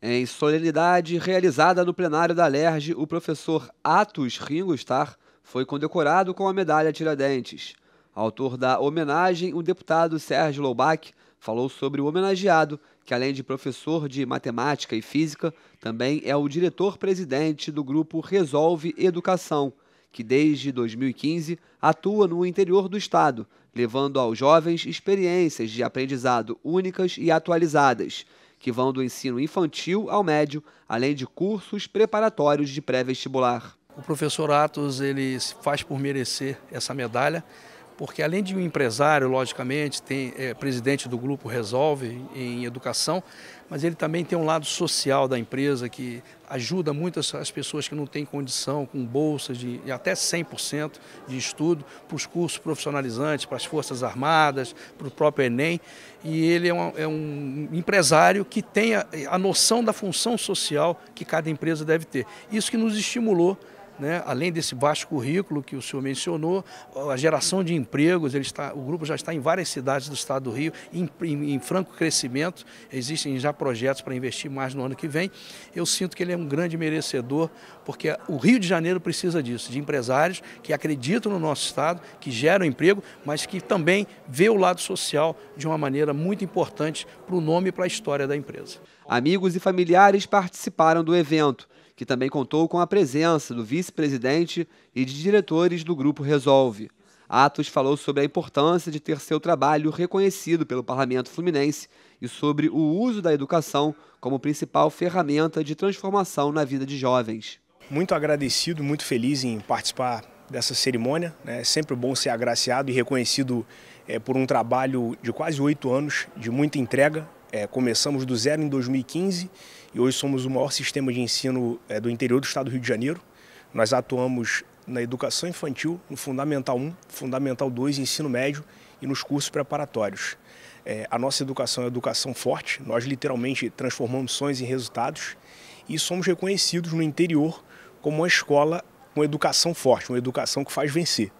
Em solenidade realizada no plenário da LERJ, o professor Atos Ringo Starr foi condecorado com a medalha Tiradentes. Autor da homenagem, o deputado Sérgio Loubach falou sobre o homenageado, que além de professor de matemática e física, também é o diretor-presidente do grupo Resolve Educação, que desde 2015 atua no interior do estado, levando aos jovens experiências de aprendizado únicas e atualizadas que vão do ensino infantil ao médio, além de cursos preparatórios de pré-vestibular. O professor Atos ele faz por merecer essa medalha porque além de um empresário, logicamente, tem é, presidente do grupo Resolve em educação, mas ele também tem um lado social da empresa que ajuda muitas as pessoas que não têm condição, com bolsas de até 100% de estudo, para os cursos profissionalizantes, para as Forças Armadas, para o próprio Enem. E ele é um, é um empresário que tem a, a noção da função social que cada empresa deve ter. Isso que nos estimulou né, além desse baixo currículo que o senhor mencionou, a geração de empregos, ele está, o grupo já está em várias cidades do estado do Rio, em, em, em franco crescimento, existem já projetos para investir mais no ano que vem. Eu sinto que ele é um grande merecedor, porque o Rio de Janeiro precisa disso, de empresários que acreditam no nosso estado, que geram emprego, mas que também vê o lado social de uma maneira muito importante para o nome e para a história da empresa. Amigos e familiares participaram do evento que também contou com a presença do vice-presidente e de diretores do Grupo Resolve. Atos falou sobre a importância de ter seu trabalho reconhecido pelo Parlamento Fluminense e sobre o uso da educação como principal ferramenta de transformação na vida de jovens. Muito agradecido, muito feliz em participar dessa cerimônia. Né? É sempre bom ser agraciado e reconhecido é, por um trabalho de quase oito anos, de muita entrega, é, começamos do zero em 2015 e hoje somos o maior sistema de ensino é, do interior do estado do Rio de Janeiro. Nós atuamos na educação infantil, no Fundamental 1, Fundamental 2, ensino médio e nos cursos preparatórios. É, a nossa educação é educação forte, nós literalmente transformamos sonhos em resultados e somos reconhecidos no interior como uma escola com educação forte, uma educação que faz vencer.